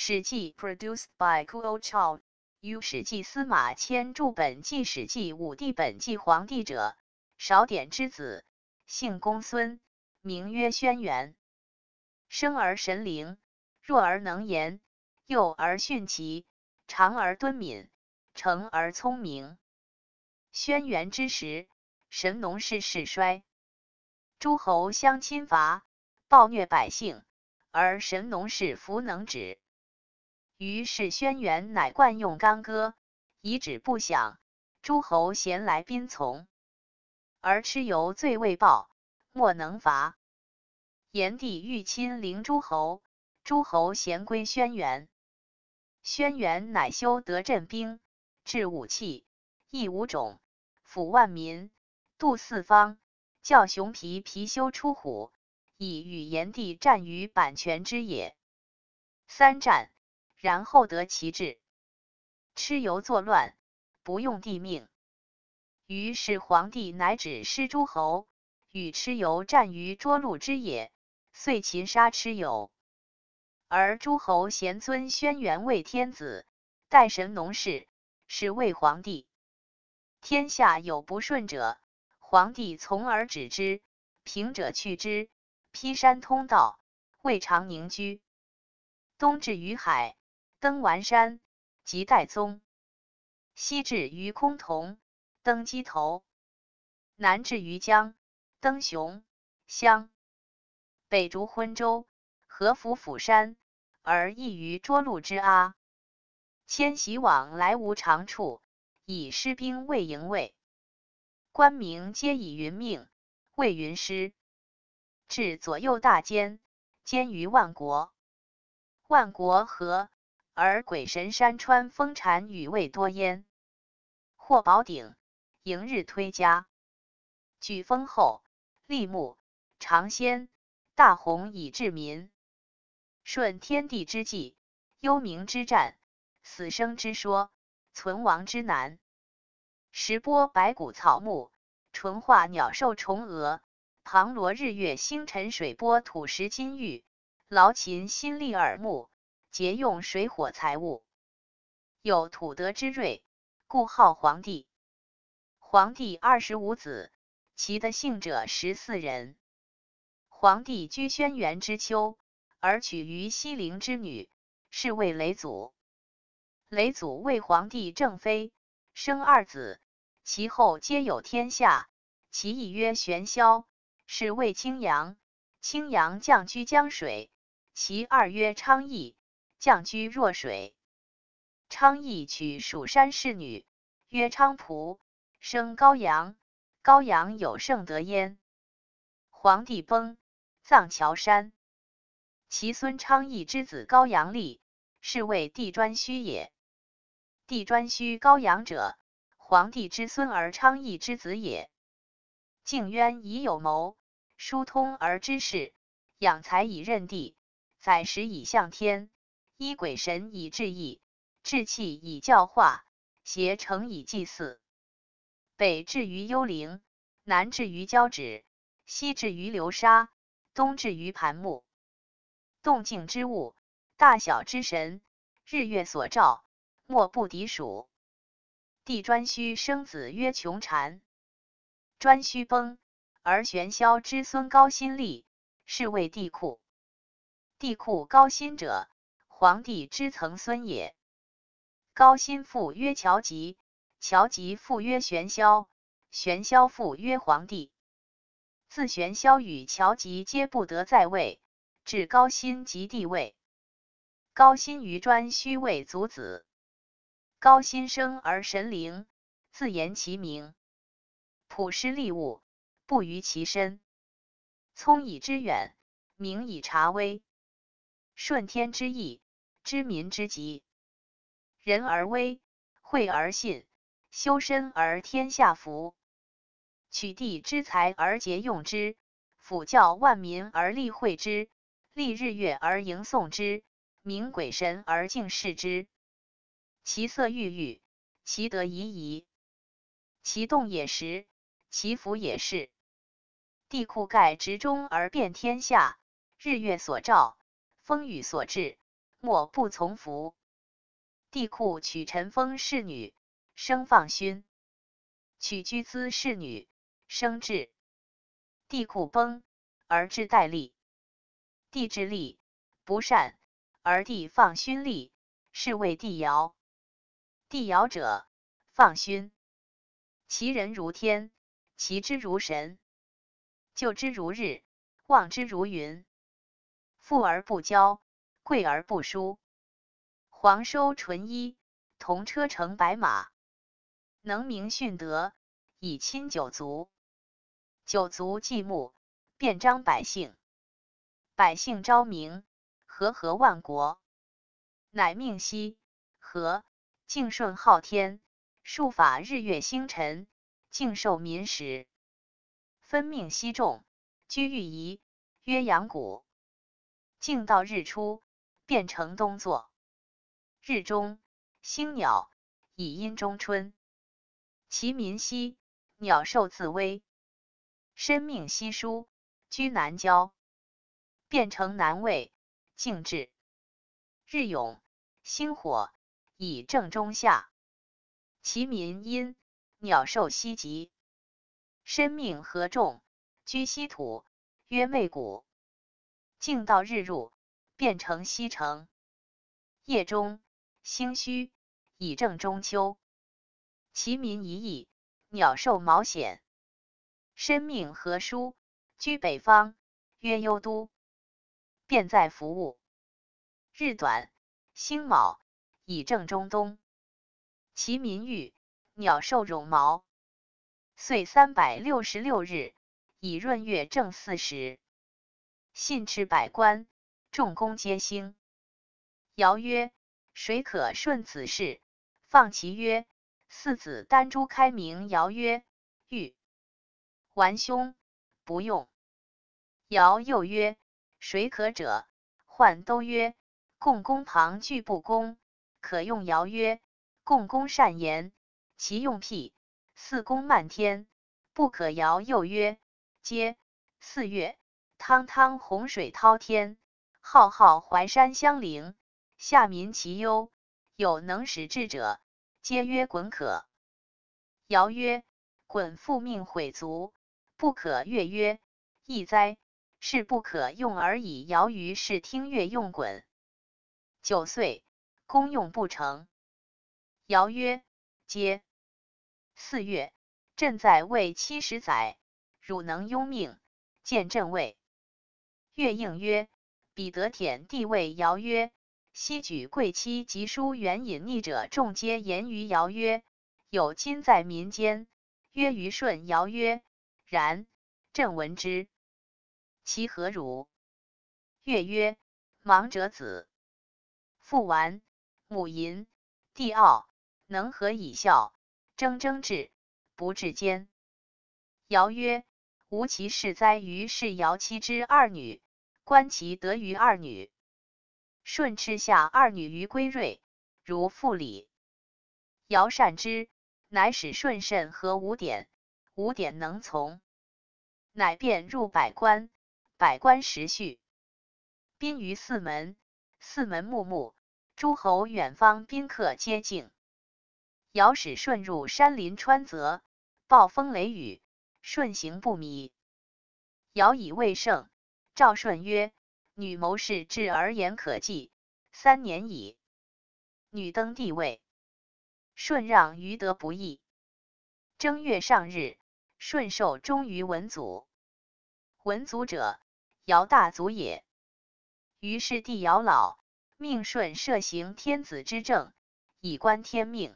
《史记》produced by Kuo Chao，与《史记》司马迁著本纪《史记》武帝本纪皇帝者，少典之子，姓公孙，名曰轩辕，生而神灵，弱而能言，幼而训其，长而敦敏，成而聪明。轩辕之时，神农氏世衰，诸侯相侵伐，暴虐百姓，而神农氏弗能止。于是轩辕乃惯用干戈，以止不享。诸侯咸来宾从，而蚩尤最未报，莫能伐。炎帝欲亲临诸侯，诸侯咸归轩辕。轩辕乃修德振兵，治武器，邑五种，抚万民，度四方，教熊皮，貔貅出虎，以与炎帝战于阪泉之野。三战。然后得其志，蚩尤作乱，不用帝命。于是皇帝乃止，师诸侯，与蚩尤战于涿鹿之野，遂擒杀蚩尤。而诸侯咸尊轩辕为天子，代神农氏，是为皇帝。天下有不顺者，皇帝从而止之，平者去之，披山通道，未尝宁居。东至于海。登完山，即代宗西至于空峒，登鸡头；南至于江，登雄乡；北逐浑州、合抚、釜山，而异于涿鹿之阿。迁徙往来无常处，以失兵为营卫，官名皆以云命，谓云师。至左右大监，监于万国，万国和。而鬼神山川风禅雨味多焉，或宝鼎迎日推家，举风后立木长仙，大红以治民，顺天地之际，幽冥之战，死生之说，存亡之难，石波白骨草木，纯化鸟兽虫蛾，旁罗日月星辰水波土石金玉，劳勤心力耳目。节用水火财物，有土德之瑞，故号皇帝。皇帝二十五子，其得姓者十四人。皇帝居轩辕之丘，而娶于西陵之女，是为雷祖。雷祖为皇帝正妃，生二子，其后皆有天下。其一曰玄霄，是为青阳；青阳降居江水，其二曰昌邑。降居若水，昌邑娶蜀山侍女，曰昌仆，生高阳。高阳有圣德焉。皇帝崩，葬桥山。其孙昌邑之子高阳立，是为帝颛顼也。帝颛顼高阳者，皇帝之孙而昌邑之子也。敬渊以有谋，疏通而知事，养才以任地，载时以向天。依鬼神以致意，志气以教化，邪诚以祭祀。北至于幽灵，南至于交趾，西至于流沙，东至于盘木。动静之物，大小之神，日月所照，莫不抵属。地专虚生子曰穷蝉，专虚崩而玄霄之孙高辛立，是谓帝库。帝库高辛者。皇帝之曾孙也。高辛父曰乔吉，乔吉父曰玄霄，玄霄父曰皇帝。自玄霄与乔吉皆不得在位，至高辛即帝位。高辛于专须谓族子。高辛生而神灵，自言其名，普施利物，不于其身。聪以知远，明以察微，顺天之意。知民之极。仁而威，惠而信，修身而天下服。取地之财而节用之，辅教万民而利惠之，立日月而迎送之，明鬼神而敬事之。其色郁郁，其德夷夷，其动也实，其福也是。地库盖直中而遍天下，日月所照，风雨所至。莫不从服。帝库娶陈封侍女，生放勋；娶居兹侍女，生挚。帝库崩，而至戴立。帝挚立，不善，而帝放勋立，是谓帝尧。帝尧者，放勋。其人如天，其知如神，就之如日，望之如云。富而不骄。贵而不疏，黄收纯衣，同车乘白马，能明训德，以亲九族。九族既睦，便张百姓，百姓昭明，和合万国。乃命西和，敬顺昊天，术法日月星辰，敬授民时。分命西众居玉仪，曰阳谷，敬道日出。变成东坐，日中星鸟，以阴中春；其民兮，鸟兽自危。生命稀疏，居南郊。变成南魏，静止，日永星火，以正中下。其民阴，鸟兽稀极，生命合众，居西土，曰昧谷。静到日入。便成西城，夜中星虚，以正中秋。其民一役，鸟兽毛显。身命何殊？居北方，曰幽都。便在服务，日短星卯，以正中东。其民欲，鸟兽茸毛。岁三百六十六日，以闰月正四时。信斥百官。众公皆兴。尧曰：“谁可顺此事？”放其曰：“四子丹朱开明。”尧曰：“欲玩兄，不用。”尧又曰：“谁可者？”患都曰：“共工旁拒不公，可用。”尧曰：“共工善言，其用辟四公漫天，不可。”尧又曰：“皆四月，汤汤洪水滔天。”浩浩淮山相陵，下民其忧。有能使智者，皆曰鲧可。尧曰：“鲧复命毁族，不可。”曰：“易哉，是不可用而已。”尧于是听乐，用鲧。九岁，功用不成。尧曰：“皆。”四月，朕在位七十载，汝能拥命，见朕位。乐应曰。以得舔地位，尧曰：“昔举贵戚及疏远隐逆者，众皆言于尧曰：‘有亲在民间。’”曰于舜，尧曰：“然，朕闻之，其何如？”月曰：“盲者子，父顽，母淫，弟傲，能何以孝？争争志，不至坚。”尧曰：“吾其事哉？”于是尧妻之二女。观其德于二女，舜吃下二女于归瑞，如复礼。尧善之，乃使舜慎和五典，五典能从，乃便入百官，百官时序，宾于四门，四门穆穆，诸侯远方宾客皆敬。尧使舜入山林川泽，暴风雷雨，舜行不迷。尧以未圣。赵顺曰：“女谋士至而言可计，三年矣。女登帝位，顺让于德不义。正月上日，顺受终于文祖。文祖者，尧大祖也。于是帝尧老，命顺摄行天子之政，以观天命。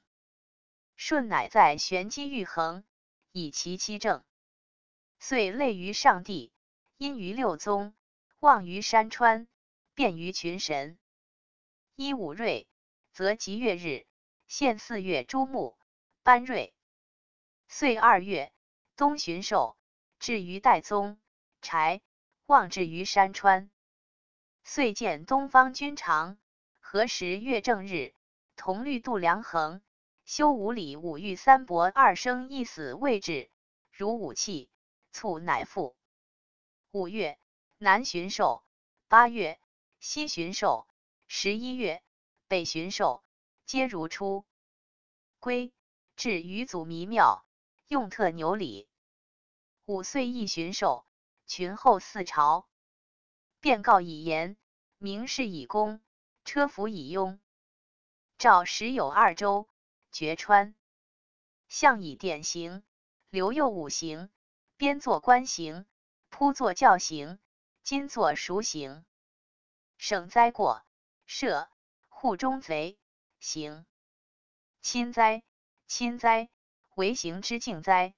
顺乃在玄机玉衡，以其妻政，遂类于上帝。”因于六宗，望于山川，便于群神。依五瑞，则吉月日，现四月诸木、班瑞。遂二月东巡狩，至于岱宗，柴望至于山川。遂见东方君长，何时月正日，同律度量衡，修五礼，五欲三博，二生一死，位置如武器，促乃复。五月南巡狩，八月西巡狩，十一月北巡狩，皆如初。归，至于祖弥庙，用特牛礼。五岁一巡狩，群后四朝。便告以言，明示以功，车服以庸。赵时有二州，绝川。象以典刑，刘右五行，编作官刑。扑作教刑，今作熟刑。省灾过，赦护中贼刑。亲灾，亲灾，为刑之敬灾。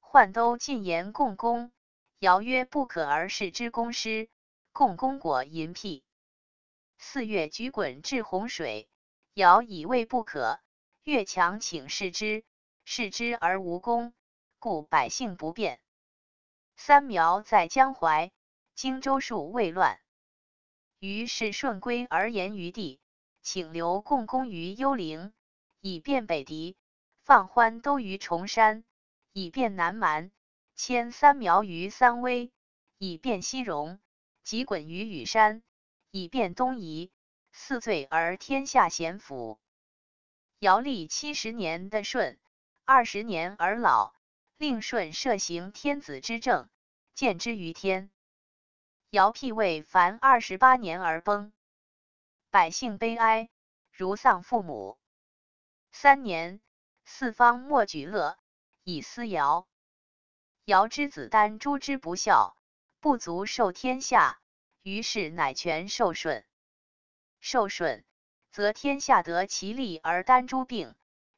患都进言共工，尧曰不可而视之。公师，共工果淫辟。四月举滚至洪水，尧以为不可，越强请示之，示之而无功，故百姓不便。三苗在江淮，荆州戍未乱，于是顺归而言于地，请留共工于幽陵，以便北狄；放欢兜于崇山，以便南蛮；迁三苗于三危，以便西戎；即滚于羽山，以便东夷。四罪而天下咸服。尧历七十年的舜，二十年而老。令舜摄行天子之政，见之于天。尧辟位凡二十八年而崩，百姓悲哀如丧父母。三年，四方莫举乐以思尧。尧之子丹朱之不孝，不足受天下，于是乃权受舜。受舜，则天下得其利而丹朱病；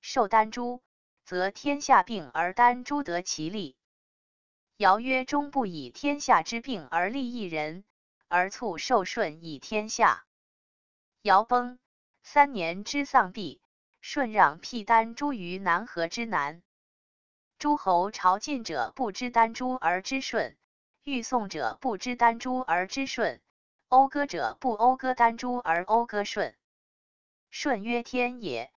受丹朱。则天下病而丹朱得其利。尧曰：“终不以天下之病而利一人，而促受舜以天下。”尧崩，三年之丧毕，舜让辟丹朱于南河之南。诸侯朝觐者不知丹朱而知舜，欲送者不知丹朱而知舜，讴歌者不讴歌丹朱而讴歌舜。舜曰：“天也。”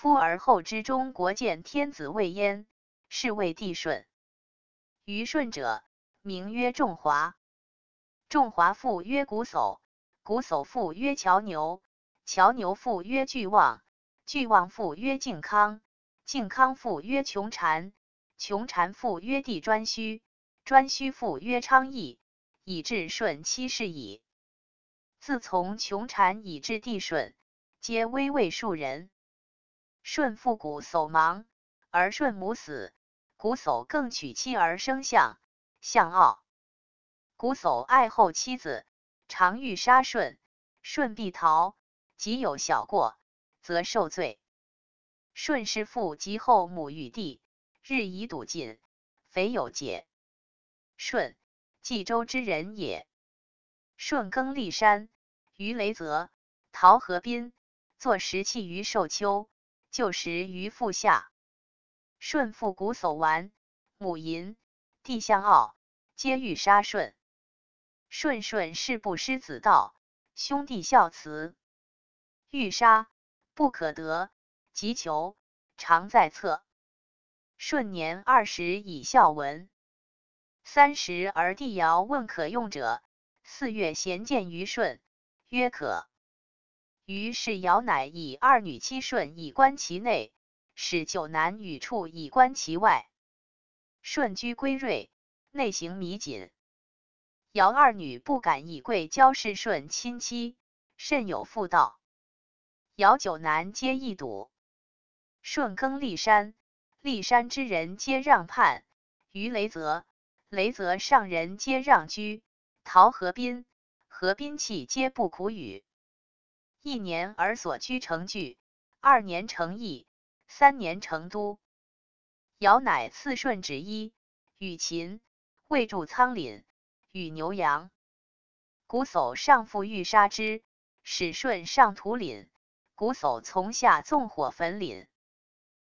夫而后之中国，见天子未焉，是谓帝舜。于舜者，名曰仲华。仲华父曰古叟，古叟父曰乔牛，乔牛父曰巨望，巨望父曰靖康，靖康父曰穷禅，穷禅父曰帝颛顼，颛顼父曰昌邑，以至舜七世矣。自从穷禅以至帝舜，皆微位庶人。舜父古叟盲，而舜母死，古叟更娶妻而生相，相傲。古叟爱后妻子，常欲杀舜，舜必逃。即有小过，则受罪。舜是父及后母与弟，日以笃尽，匪有解。舜，冀州之人也。舜耕历山，于雷泽，陶河滨，作石器于寿丘。旧时于父下，舜父瞽叟丸，母淫，弟相傲，皆欲杀舜。舜舜是不失子道，兄弟孝慈，欲杀不可得，即求常在侧。舜年二十以孝闻，三十而帝尧问可用者，四月贤见于舜，曰可。于是尧乃以二女妻舜，以观其内；使九男与处，以观其外。舜居归瑞，内行弥谨。尧二女不敢以贵骄视舜，亲戚，甚有妇道。尧九男皆易笃。舜耕历山，历山之人皆让畔；于雷泽，雷泽上人皆让居；陶河滨，河滨器皆不苦与。一年而所居成聚，二年成邑，三年成都。尧乃赐舜之衣，与秦未助苍廪，与牛羊。瞽叟上覆欲杀之，使舜上土廪。瞽叟从下纵火焚廪，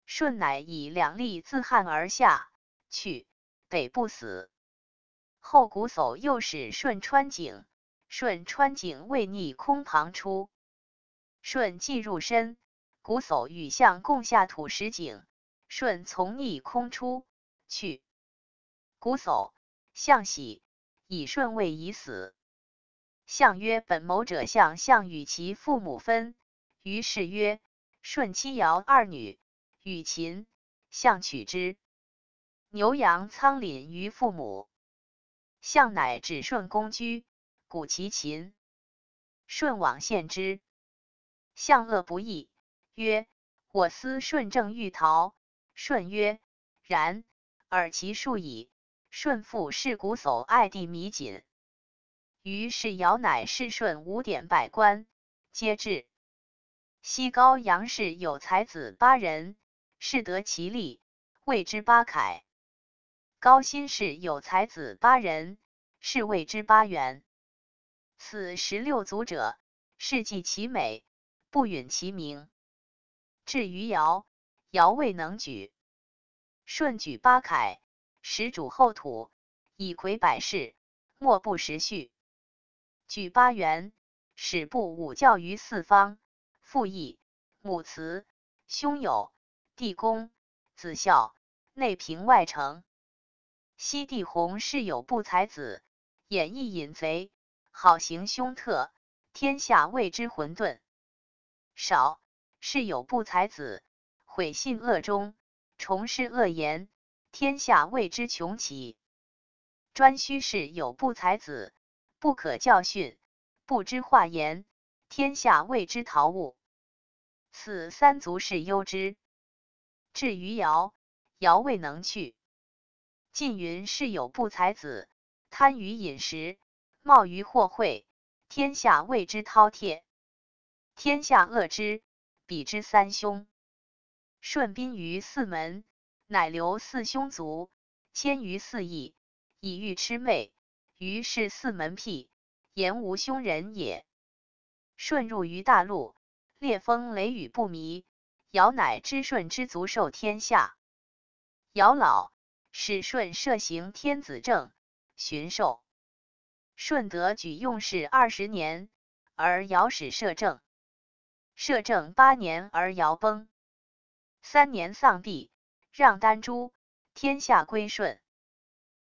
舜乃以两力自汉而下，去，北不死。后瞽叟又使舜穿井，舜穿井未逆空旁出。舜既入身，瞽叟与象共下土石井，舜从逆空出，去。瞽叟、象喜，以舜位已死。相曰：“本谋者相，相与其父母分。于是曰：“舜妻尧二女，与秦相取之。牛羊仓廪于父母。”相乃指舜公居，古其秦，舜往献之。向恶不义，曰：“我思顺正欲逃。”舜曰：“然，尔其数矣。”舜父是古叟，爱弟弥谨。于是尧乃是舜，五典百官，皆至。西高阳氏有才子八人，是得其利，谓之八恺。高辛氏有才子八人，是谓之八元。此十六族者，是纪其美。不允其名，至于尧，尧未能举；舜举八恺，始主后土，以魁百世，莫不时序。举八元，始布五教于四方：父义、母慈、兄友、弟恭、子孝。内平外成。昔帝鸿氏有不才子，演义隐贼，好行凶特，天下谓之混沌。少是有不才子，毁信恶忠，重施恶言，天下谓之穷奇。专须是有不才子，不可教训，不知化言，天下谓之逃物。此三足是忧之。至于尧，尧未能去。晋云是有不才子，贪于饮食，冒于货贿，天下谓之饕餮。天下恶之，彼之三凶。舜宾于四门，乃留四凶族，迁于四邑，以御魑魅。于是四门辟，言无凶人也。舜入于大陆，烈风雷雨不迷。尧乃知舜之足受天下。尧老，使舜摄行天子政，巡狩。舜德举用事二十年，而尧始摄政。摄政八年而尧崩，三年丧帝，让丹朱。天下归顺，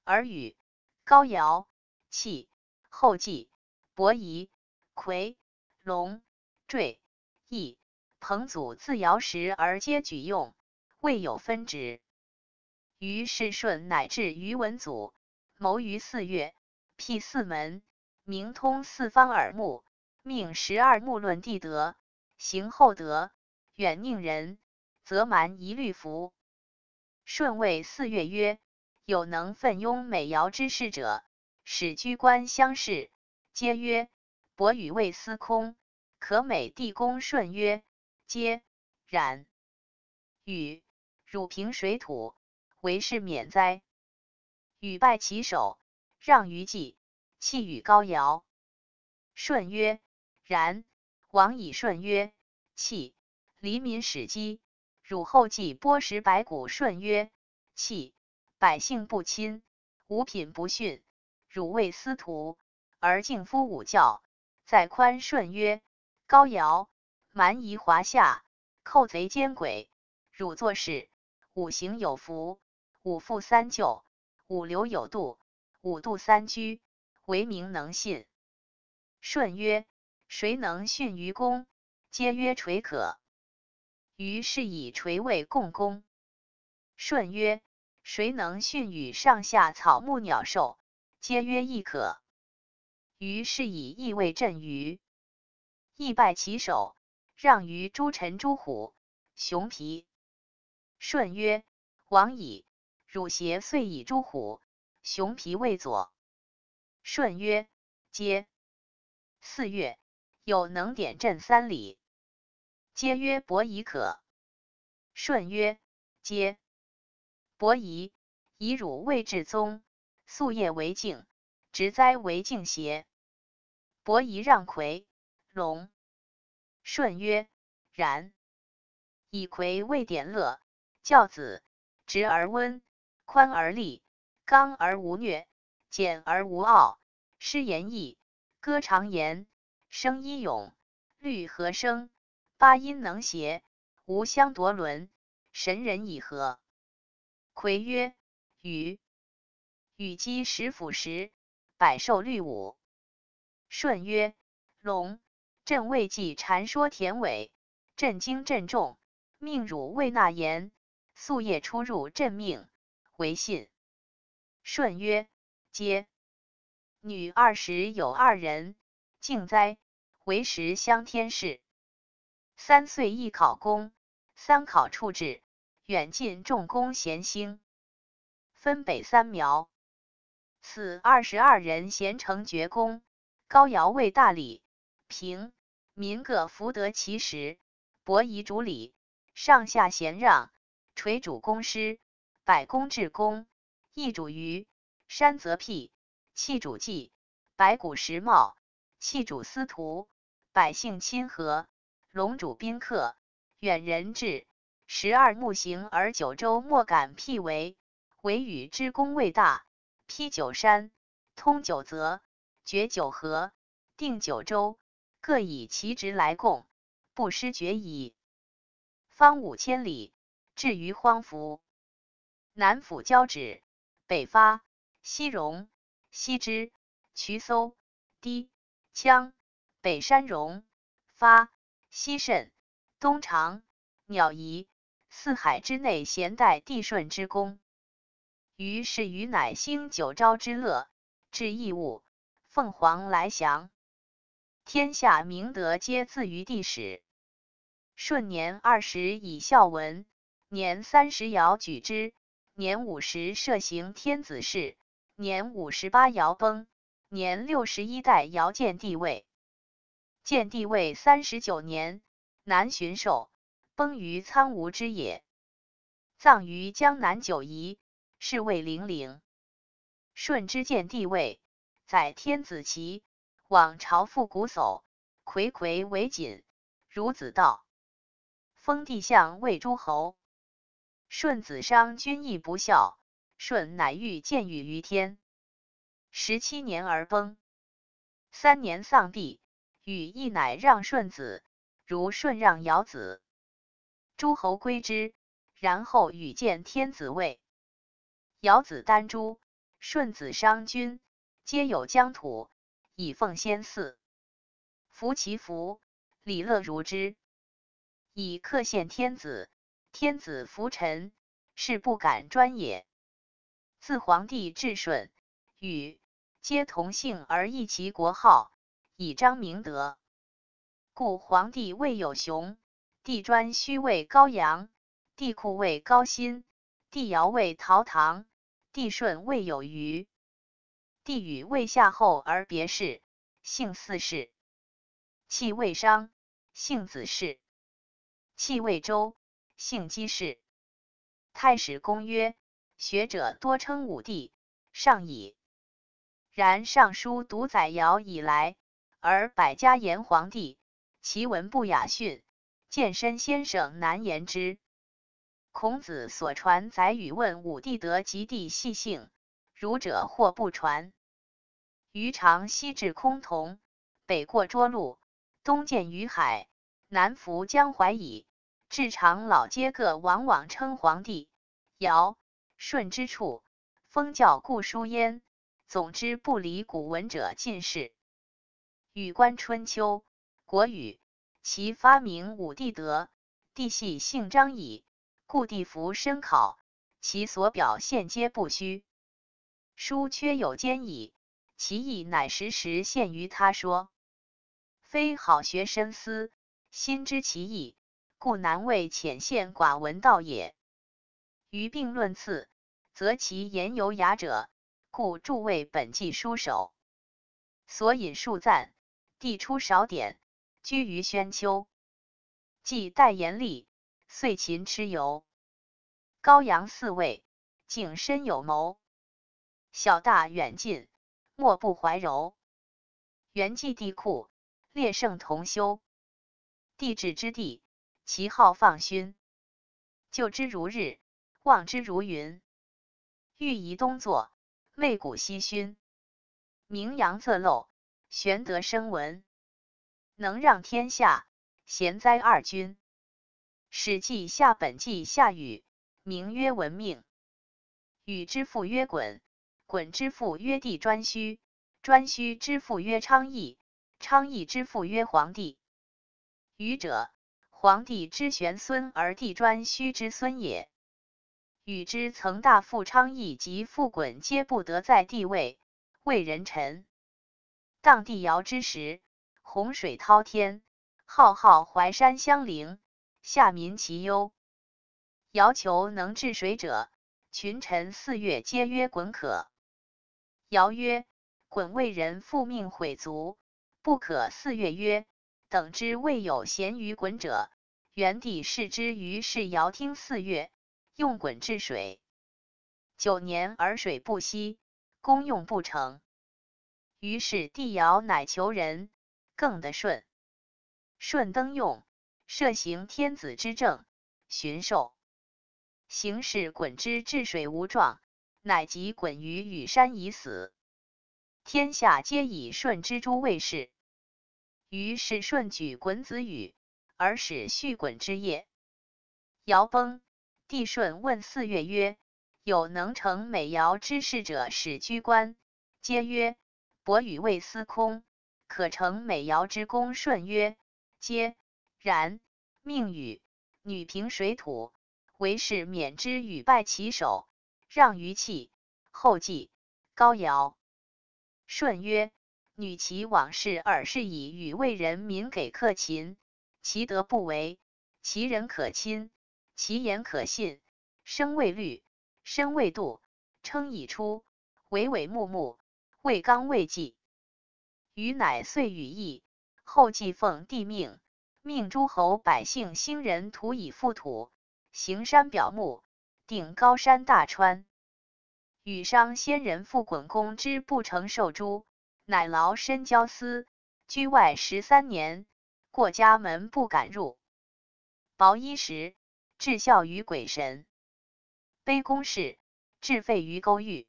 而禹、高尧、契、后稷、伯夷、夔、龙、坠、翼、彭祖自尧时而皆举用，未有分职。于是舜乃至于文祖，谋于四月，辟四门，明通四方耳目，命十二目论地德。行厚德，远佞人，则蛮夷律服。舜位四月曰：“有能奋拥美尧之事者，使居官相视，皆曰：“伯与未司空，可美帝公舜曰：“皆然。”与汝平水土，为是免哉？”禹拜其首，让于己，弃与高尧。舜曰：“然。”王以顺曰：“气，黎民始饥。汝后继剥食白骨。”顺曰：“气，百姓不亲，五品不逊。汝为司徒，而敬夫五教，在宽。”顺曰：“高尧蛮夷华夏，寇贼奸鬼。汝作事，五行有福，五父三舅，五流有度，五度三居，为名能信。”顺曰。谁能驯于公，皆曰垂可。于是以垂为共工。舜曰：谁能驯于上下草木鸟兽？皆曰亦可。于是以亦为震于，亦拜其手，让于诸臣诸虎熊皮。舜曰：王矣，汝邪遂以诸虎熊皮为左。舜曰：皆。四月。有能点朕三礼，皆曰伯夷可。舜曰：皆。伯夷以汝为至宗，夙夜为敬，直哉为敬邪。伯夷让夔龙。舜曰：然。以魁为典乐，教子直而温，宽而栗，刚而无虐，简而无傲，施言义，歌长言。声一咏，律和声，八音能谐，无相夺伦，神人以和。夔曰：禹。禹积石斧石，百兽律舞。舜曰：龙。朕未记禅，说田尾，朕惊朕重，命汝为纳言。夙夜出入，朕命为信。舜曰：皆。女二十有二人。敬哉，为时相天事。三岁一考功，三考处陟，远近重功贤兴。分北三苗，此二十二人贤成绝功。高尧为大理，平民各福得其时。伯夷主礼，上下贤让。垂主公师，百公治公，一主于山则辟；弃主祭，百谷时茂。系主司徒，百姓亲和；龙主宾客，远人至。十二木行而九州莫敢辟为，为与之功未大。辟九山，通九泽，决九河，定九州，各以其职来贡，不失厥矣。方五千里，至于荒服。南抚交趾，北发西戎，西之，渠搜，堤。羌北山戎，发西甚，东长，鸟夷，四海之内，咸带帝舜之功。于是禹乃兴九朝之乐，至异物，凤凰来翔，天下明德，皆自于帝始。舜年二十以孝闻，年三十尧举之，年五十涉行天子事，年五十八尧崩。年六十一代尧建帝位，建帝位三十九年，南巡狩，崩于苍梧之野，葬于江南九夷，是谓零陵。舜之建帝位，在天子旗，往朝复古叟，睽睽为锦，孺子道，封帝相为诸侯。舜子商均亦不孝，舜乃欲见禹于天。十七年而崩，三年丧帝，禹亦乃让舜子，如舜让尧子。诸侯归之，然后禹见天子位。尧子丹朱，舜子商君，皆有疆土，以奉先祀，服其服，礼乐如之，以克献天子。天子服臣，是不敢专也。自皇帝至舜禹。皆同姓而异其国号，以彰明德。故皇帝位有熊，帝专虚位高阳，帝库位高辛，帝尧位陶唐，帝舜位有余。帝与位夏后而别氏，姓四氏。气位商，姓子氏；气位周，姓姬氏。太史公曰：学者多称武帝，尚矣。然尚书独载尧以来，而百家言皇帝，其文不雅逊，见身先生难言之。孔子所传载宇问武帝德及帝系姓，儒者或不传。于长西至崆峒，北过涿鹿，东见于海，南浮江淮矣。至长老皆各往往称皇帝、尧、舜之处，封教故书焉。总之，不离古文者，近世。与观《春秋》《国语》，其发明五帝德，帝系姓张矣，故帝服深考，其所表现皆不虚。书缺有间矣，其义乃时时现于他说。非好学深思，心知其义，故难为浅显寡闻道也。于并论次，则其言有雅者。故诸位本纪书手所引数赞，地出少典，居于宣丘，即代炎历，遂秦蚩尤、高阳四位，景深有谋，小大远近，莫不怀柔。元纪地库，列圣同修，帝制之地，其号放勋，就之如日，望之如云，欲移东作。魏武惜勋，名扬泽漏，玄德声闻，能让天下贤哉二君。《史记》下本纪夏禹，名曰文命，禹之父曰鲧，鲧之父曰帝颛顼，颛顼之父曰昌邑，昌邑之父曰黄帝。禹者，黄帝之玄孙而帝颛顼之孙也。与之曾大富昌邑及富衮皆不得在地位，为人臣。荡地尧之时，洪水滔天，浩浩淮山相陵，下民其忧。尧求能治水者，群臣四月皆曰：“滚可。”尧曰：“滚为人复命毁族，不可。”四月曰：“等之未有贤于滚者。”原地视之，于是尧听四月。用鲧治水九年而水不息，功用不成，于是帝尧乃求人，更得舜。舜登用，摄行天子之政，巡狩，行使鲧之治水无状，乃即鲧于羽山以死。天下皆以舜之诸为是。于是舜举鲧子禹，而使续鲧之业。尧崩。帝舜问四月曰：“有能成美尧之事者，使居官。”皆曰：“伯与未司空，可成美尧之功。”舜曰：“皆然。”命禹女平水土，为是免之，与败其手，让于弃。后继高尧。舜曰：“女其往事尔是以禹为人，民给克勤，其德不为，其人可亲。”其言可信，生未虑，生未度，称已出，伟伟木木，未刚未济。禹乃遂与意，后继奉帝命，命诸侯百姓兴人土以覆土，行山表木，定高山大川。与商先人复滚宫之不成受诛，乃劳身交思，居外十三年，过家门不敢入，薄衣食。至孝于鬼神，卑公事，至废于沟域。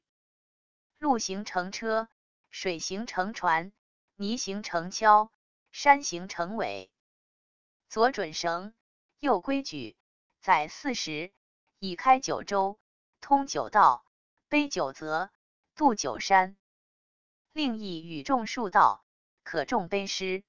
路行乘车，水行乘船，泥行乘橇，山行乘尾。左准绳，右规矩，载四时，以开九州，通九道，背九泽，渡九山。另一与众数道，可众悲师。